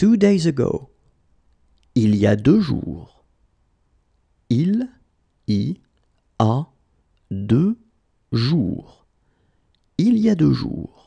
Two days ago. Il y a deux jours. Il, y, a, deux jours. Il y a deux jours.